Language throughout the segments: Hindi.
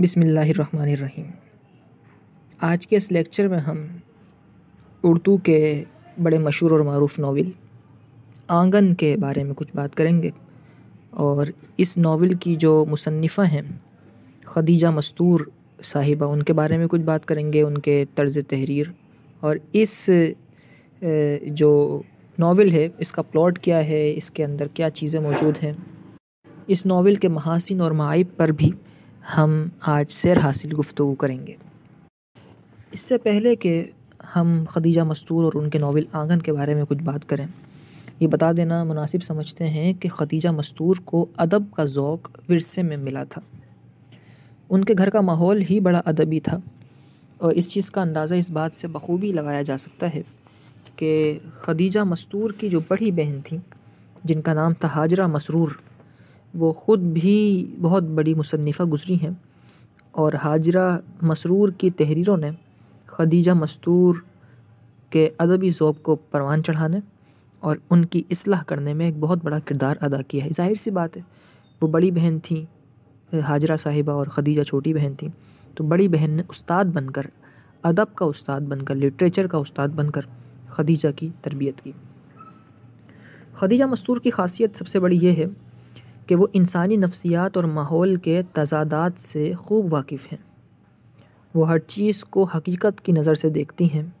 बिसमीम आज के इस लेक्चर में हम उर्दू के बड़े मशहूर और मरूफ नावल आंगन के बारे में कुछ बात करेंगे और इस नावल की जो मुसनफ़ा हैं खदीजा मस्तूर साहिबा उनके बारे में कुछ बात करेंगे उनके तर्ज़ तहरीर और इस जो नावल है इसका प्लॉट क्या है इसके अंदर क्या चीज़ें मौजूद हैं इस नावल के महासिन और माइब पर भी हम आज सैर हासिल गुफ्तु करेंगे इससे पहले कि हम खदीजा मस्तूर और उनके नावल आंगन के बारे में कुछ बात करें ये बता देना मुनासिब समझते हैं कि खदीजा मस्तूर को अदब का ज़ौक विरसे में मिला था उनके घर का माहौल ही बड़ा अदबी था और इस चीज़ का अंदाज़ा इस बात से बखूबी लगाया जा सकता है कि खदीजा मस्तूर की जो बड़ी बहन थी जिनका नाम था हाजरा मसरूर वो ख़ुद भी बहुत बड़ी मुसनफ़ा गुज़री हैं और हाजरा मसरूर की तहरीरों ने खदीजा मस्तूर के अदबी ओक़ को परवान चढ़ाने और उनकी असलाह करने में एक बहुत बड़ा किरदार अदा किया है ज़ाहिर सी बात है वो बड़ी बहन थी हाजरा साहिबा और खदीजा छोटी बहन थी तो बड़ी बहन ने उस्ताद बनकर अदब का उस्ताद बनकर लिटरेचर का उस्ताद बनकर खदीजा की तरबियत की खदीजा मस्तूर की खासियत सबसे बड़ी यह है कि वो इंसानी नफसियात और माहौल के तजादात से खूब वाकिफ़ हैं वो हर चीज़ को हकीकत की नज़र से देखती हैं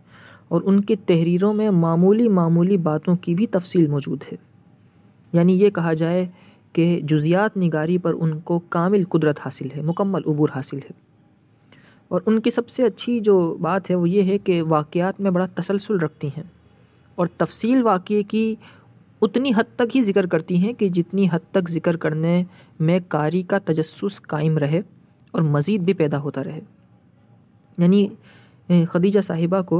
और उनकी तहरीरों में मामूली मामूली बातों की भी तफसील मौजूद है यानी ये कहा जाए कि जुजियात निगारी पर उनको कामिल कुदरत हासिल है मुकम्मल अबूर हासिल है और उनकी सबसे अच्छी जो बात है वो ये है कि वाक़ात में बड़ा तसलसल रखती हैं और तफसील वाक़े की उतनी हद तक ही जिक्र करती हैं कि जितनी हद तक जिक्र करने में कारी का तजस्स कायम रहे और मज़ीद भी पैदा होता रहे यानी खदीजा साहिबा को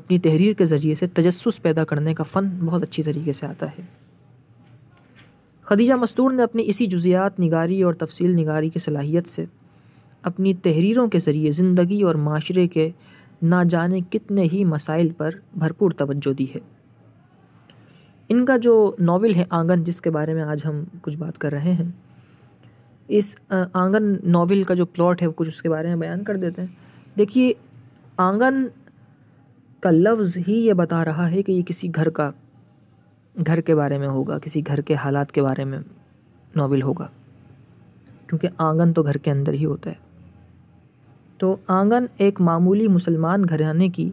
अपनी तहरीर के ज़रिए से तजस्स पैदा करने का फ़न बहुत अच्छी तरीके से आता है खदीजा मस्तूर ने अपनी इसी जुजियात निगारी और तफसील निगारी की सलाहियत से अपनी तहरीरों के ज़रिए ज़िंदगी और माशरे के ना जाने कितने ही मसाइल पर भरपूर तवज्जो दी है इनका जो नावल है आंगन जिसके बारे में आज हम कुछ बात कर रहे हैं इस आंगन नावल का जो प्लॉट है वो कुछ उसके बारे में बयान कर देते हैं देखिए आंगन का लफ्ज़ ही ये बता रहा है कि ये किसी घर का घर के बारे में होगा किसी घर के हालात के बारे में नावल होगा क्योंकि आंगन तो घर के अंदर ही होता है तो आंगन एक मामूली मुसलमान घराने की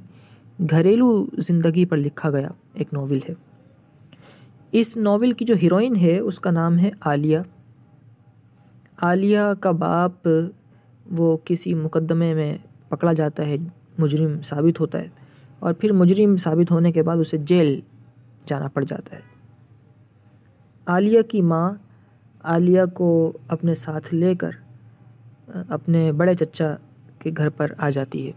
घरेलू ज़िंदगी पर लिखा गया एक नावल है इस नावल की जो हीरोइन है उसका नाम है आलिया आलिया का बाप वो किसी मुकदमे में पकड़ा जाता है मुजरिम साबित होता है और फिर मुजरिम साबित होने के बाद उसे जेल जाना पड़ जाता है आलिया की माँ आलिया को अपने साथ लेकर अपने बड़े चचा के घर पर आ जाती है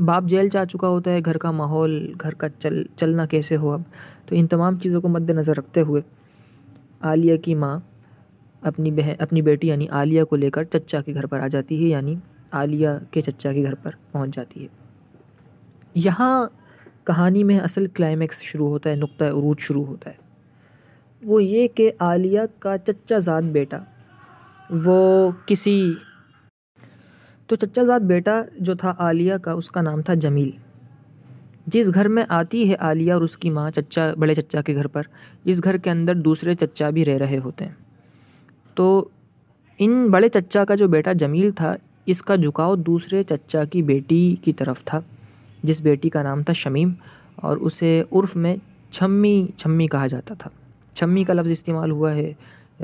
बाप जेल जा चुका होता है घर का माहौल घर का चल चलना कैसे हो अब तो इन तमाम चीज़ों को मद्देनज़र रखते हुए आलिया की माँ अपनी बहन अपनी बेटी यानी आलिया को लेकर चच्चा के घर पर आ जाती है यानी आलिया के चच्चा के घर पर पहुंच जाती है यहाँ कहानी में असल क्लाइमेक्स शुरू होता है नुक़ अरूज शुरू होता है वो ये कि आलिया का चच्चा जान बेटा वो किसी तो चचाजाद बेटा जो था आलिया का उसका नाम था जमील जिस घर में आती है आलिया और उसकी माँ चचा बड़े चच्चा के घर पर इस घर के अंदर दूसरे चचा भी रह रहे होते हैं तो इन बड़े चचा का जो बेटा जमील था इसका झुकाव दूसरे चचा की बेटी की तरफ था जिस बेटी का नाम था शमीम और उसे उर्फ में छम्मी छम्मी कहा जाता था छम्मी का लफ्ज़ इस्तेमाल हुआ है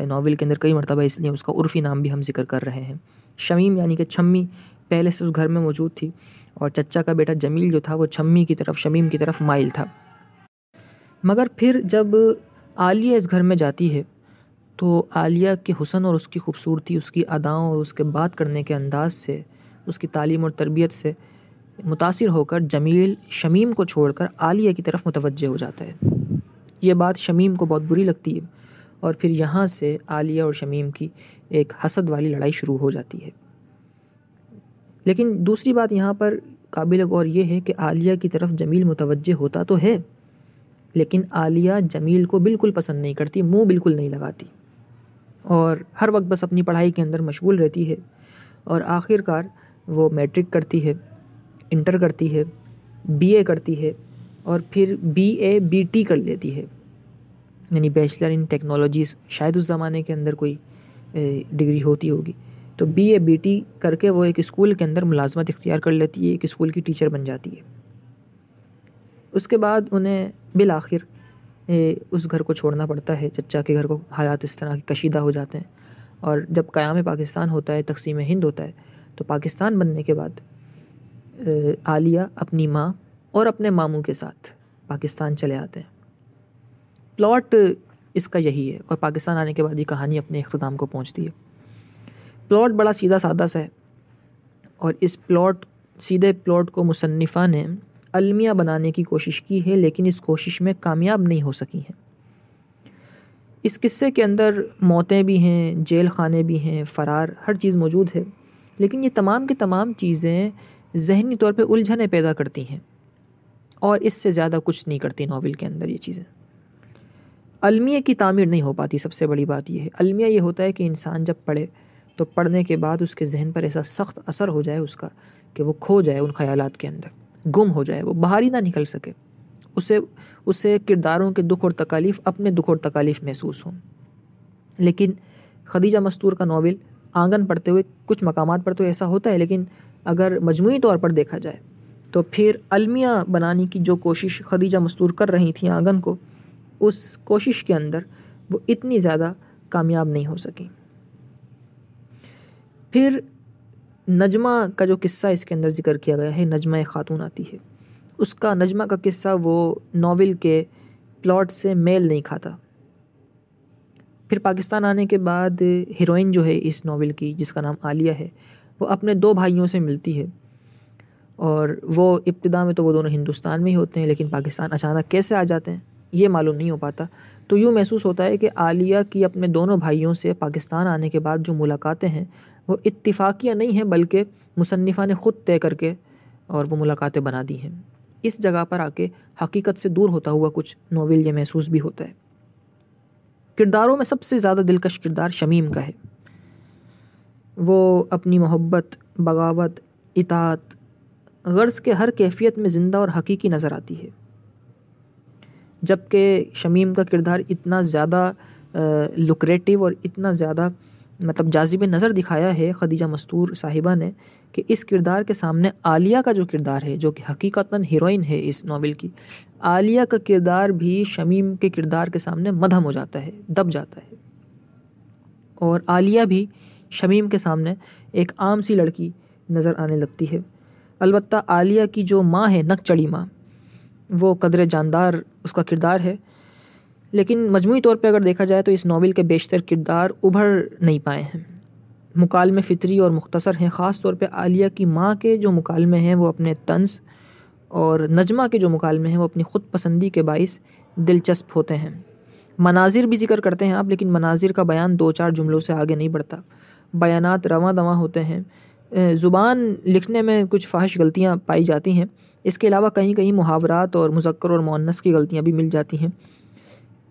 नावल के अंदर कई मरतबा इसलिए उसका उर्फ़ी नाम भी हम जिक्र कर रहे हैं शमीम यानी कि छम्मी पहले से उस घर में मौजूद थी और चचा का बेटा जमील जो था वो छम्मी की तरफ शमीम की तरफ माइल था मगर फिर जब आलिया इस घर में जाती है तो आलिया के हुसन और उसकी खूबसूरती उसकी अदाओं और उसके बात करने के अंदाज से उसकी तालीम और तरबियत से मुतासर होकर जमील शमीम को छोड़कर आलिया की तरफ मुतवजह हो जाता है ये बात शमीम को बहुत बुरी लगती है और फिर यहाँ से आलिया और शमीम की एक हसद वाली लड़ाई शुरू हो जाती है लेकिन दूसरी बात यहाँ पर काबिल गौर ये है कि आलिया की तरफ जमील मुतवजह होता तो है लेकिन आलिया जमील को बिल्कुल पसंद नहीं करती मुंह बिल्कुल नहीं लगाती और हर वक्त बस अपनी पढ़ाई के अंदर मशगूल रहती है और आखिरकार वो मैट्रिक करती है इंटर करती है बीए करती है और फिर बीए बीटी कर लेती है यानी बैचलर इन टेक्नोलॉजीज़ शायद उस ज़माने के अंदर कोई डिग्री होती होगी तो बी ए बी टी करके वो एक स्कूल के अंदर मुलाजमत इख्तियार कर लेती है एक स्कूल की टीचर बन जाती है उसके बाद उन्हें बिल आखिर उस घर को छोड़ना पड़ता है चचा के घर को हालात इस तरह के कशीदा हो जाते हैं और जब क़याम पाकिस्तान होता है तकसीम हिंद होता है तो पाकिस्तान बनने के बाद आलिया अपनी माँ और अपने मामू के साथ पाकिस्तान चले आते हैं प्लॉट इसका यही है और पाकिस्तान आने के बाद ये कहानी अपने अख्ताम को पहुँचती है प्लॉट बड़ा सीधा साधा सा है और इस प्लॉट सीधे प्लॉट को मुसनफ़ा ने अलमिया बनाने की कोशिश की है लेकिन इस कोशिश में कामयाब नहीं हो सकी हैं इस किस्से के अंदर मौतें भी हैं जेल खाने भी हैं फ़रार हर चीज़ मौजूद है लेकिन ये तमाम की तमाम चीज़ें जहनी तौर पे उलझने पैदा करती हैं और इससे ज़्यादा कुछ नहीं करती नावल के अंदर ये चीज़ें अलमिया की तामीर नहीं हो पाती सबसे बड़ी बात यह है अलमिया ये होता है कि इंसान जब पढ़े तो पढ़ने के बाद उसके जहन पर ऐसा सख्त असर हो जाए उसका कि वो खो जाए उन ख़्याल के अंदर गुम हो जाए वो बाहर ही ना निकल सके उसे उसे किरदारों के दुख और तकालीफ अपने दुख और तकालीफ महसूस हों लेकिन खदीजा मस्तूर का नावल आंगन पढ़ते हुए कुछ मकाम पर तो ऐसा होता है लेकिन अगर मजमू तौर पर देखा जाए तो फिर अलमिया बनाने की जो कोशिश खदीजा मस्तूर कर रही थी आंगन को उस कोशिश के अंदर वो इतनी ज़्यादा कामयाब नहीं हो सकी फिर नजमा का जो किस्सा इसके अंदर जिक्र किया गया है नजमा खातून आती है उसका नजमा का किस्सा वो नावल के प्लॉट से मेल नहीं खाता फिर पाकिस्तान आने के बाद हीरोइन जो है इस नावल की जिसका नाम आलिया है वो अपने दो भाइयों से मिलती है और वो इब्तदा में तो वो दोनों हिंदुस्तान में ही होते हैं लेकिन पाकिस्तान अचानक कैसे आ जाते हैं ये मालूम नहीं हो पाता तो यूँ महसूस होता है कि आलिया की अपने दोनों भाइयों से पाकिस्तान आने के बाद जो मुलाकातें हैं वो इतफ़ाक़िया नहीं हैं बल्कि मुसनफ़ा ने ख़ुद तय करके और वो मुलाकातें बना दी हैं इस जगह पर आके हकीकत से दूर होता हुआ कुछ नावल ये महसूस भी होता है किरदारों में सबसे ज़्यादा दिलकश किरदार शमीम का है वो अपनी मोहब्बत बगावत इतात गर्ज के हर कैफियत में ज़िंदा और हकीकी नज़र आती है जबकि शमीम का किरदार इतना ज़्यादा लुक्रेटिव और इतना ज़्यादा मतलब जाजिब नज़र दिखाया है खदीजा मस्तूर साहिबा ने कि इस किरदार के सामने आलिया का जो किरदार है जो कि हकीकता हीरोइन है इस नावल की आलिया का किरदार भी शमीम के किरदार के सामने मदहम हो जाता है दब जाता है और आलिया भी शमीम के सामने एक आम सी लड़की नज़र आने लगती है अलबत् आलिया की जो माँ है नक चढ़ी माँ वो कदर जानदार उसका किरदार है लेकिन मजमू तौर पर अगर देखा जाए तो इस नावल के बेशतर किरदार उभर नहीं पाए हैं मुकालमे फ़ितरी और मुख्तसर हैं ख़ास तौर पर आलिया की माँ के जो मुकालमे हैं वो अपने तंज और नजमा के जो मुकालमे हैं वो अपनी खुद पसंदी के बायस दिलचस्प होते हैं मनाजिर भी जिक्र करते हैं आप लेकिन मनाजिर का बयान दो चार जुमलों से आगे नहीं बढ़ता बयान रवा दवा होते हैं ज़ुबान लिखने में कुछ फाहश गलतियाँ पाई जाती हैं इसके अलावा कहीं कहीं मुहावरात और मुजक्र और मुन्नस की गलतियाँ भी मिल जाती हैं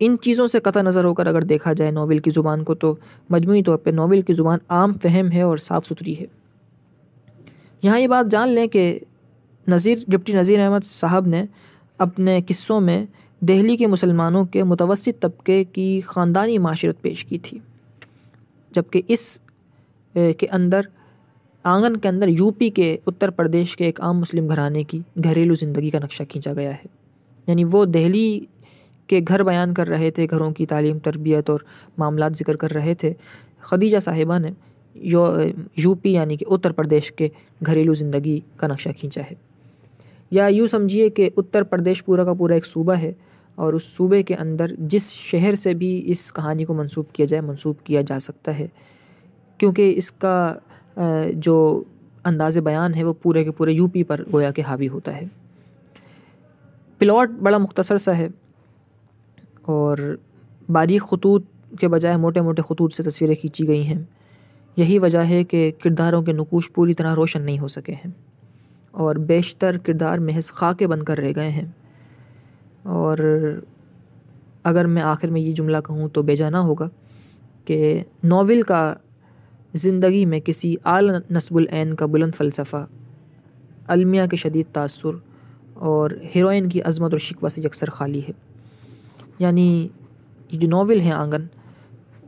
इन चीज़ों से कतः नज़र होकर अगर देखा जाए नावल की ज़ुबान को तो मजमू तौर पर नावल की ज़ुबान आम फहम है और साफ़ सुथरी है यहाँ ये बात जान लें कि नज़ीर डिप्टी नज़ीर अहमद साहब ने अपने किस्सों में दिल्ली के मुसलमानों के मुतवसत तबके की ख़ानदानी माशरत पेश की थी जबकि इस के अंदर आंगन के अंदर यूपी के उत्तर प्रदेश के एक आम मुस्लिम घराने की घरेलू ज़िंदगी का नक्शा खींचा गया है यानी वो दिल्ली के घर बयान कर रहे थे घरों की तालीम तरबियत और मामला जिक्र कर रहे थे खदीजा साहिबा ने यो यूपी यानी कि उत्तर प्रदेश के घरेलू ज़िंदगी का नक्शा खींचा है या यूँ समझिए कि उत्तर प्रदेश पूरा का पूरा एक सूबा है और उस सूबे के अंदर जिस शहर से भी इस कहानी को मंसूब किया जाए मंसूब किया जा सकता है क्योंकि इसका जो अंदाज बयान है वो पूरे के पूरे यूपी पर गोया के हावी होता है प्लॉट बड़ा मुख्तसर सा है और बारीक खतूत के बजाय मोटे मोटे खतूत से तस्वीरें खींची गई हैं यही वजह है कि किरदारों के नकूश पूरी तरह रोशन नहीं हो सके हैं और बेशतर किरदार महज खाके बनकर रह गए हैं और अगर मैं आखिर में ये जुमला कहूँ तो बेजाना होगा कि नावल का ज़िंदगी में किसी आल नस्बुलैन का बुलंद फ़लसफ़ा अलमिया के शदीद तासर और हीरोइन की अजमत और शिकवा से अक्सर खाली है यानी ये जो नावल हैं आंगन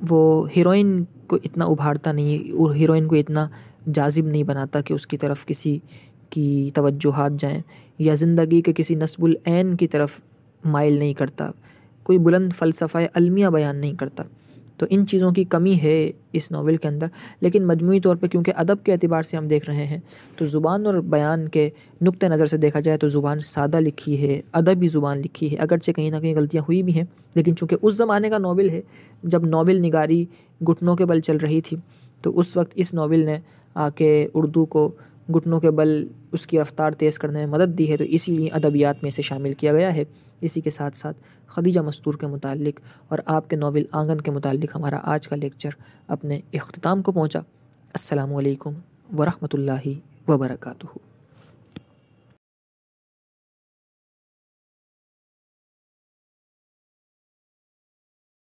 वो हीरोइन को इतना उभारता नहीं है और हीरोइन को इतना जाजिब नहीं बनाता कि उसकी तरफ किसी की तवज्जोहात जाएं या ज़िंदगी के किसी नस्बुल की तरफ माइल नहीं करता कोई बुलंद फ़लसफ़ा अलमिया बयान नहीं करता तो इन चीज़ों की कमी है इस नावल के अंदर लेकिन मजमू तौर पर क्योंकि अदब के अतबार से हम देख रहे हैं तो ज़ुबान और बयान के नुक़ नज़र से देखा जाए तो ज़ुबान सादा लिखी है अदबी ज़ुबान लिखी है अगरचे कहीं ना कहीं गलतियाँ हुई भी हैं लेकिन चूँकि उस ज़माने का नावल है जब नावल निगारी घुटनों के बल चल रही थी तो उस वक्त इस नावल ने आके उर्दू को घुटनों के बल उसकी रफ़्तार तेज़ करने में मदद दी है तो इसीलिए अदबियात में इसे शामिल किया गया है इसी के साथ साथ खदीजा मस्तूर के मुतालिक और आपके नावल आंगन के मुतालिक हमारा आज का लेक्चर अपने अख्ताम को पहुँचा असलकम वरहमल वर्का